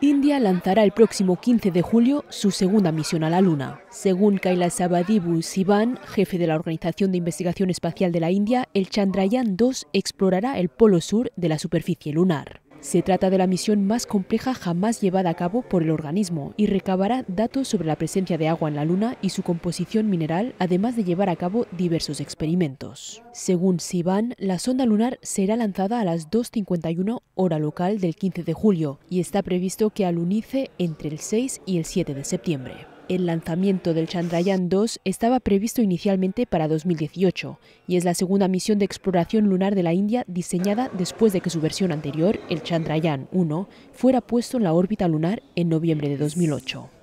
India lanzará el próximo 15 de julio su segunda misión a la Luna. Según Kailasavadivu Sivan, jefe de la Organización de Investigación Espacial de la India, el Chandrayaan-2 explorará el polo sur de la superficie lunar. Se trata de la misión más compleja jamás llevada a cabo por el organismo y recabará datos sobre la presencia de agua en la Luna y su composición mineral, además de llevar a cabo diversos experimentos. Según Sivan, la sonda lunar será lanzada a las 2.51 hora local del 15 de julio y está previsto que alunice entre el 6 y el 7 de septiembre. El lanzamiento del Chandrayaan-2 estaba previsto inicialmente para 2018 y es la segunda misión de exploración lunar de la India diseñada después de que su versión anterior, el Chandrayaan-1, fuera puesto en la órbita lunar en noviembre de 2008.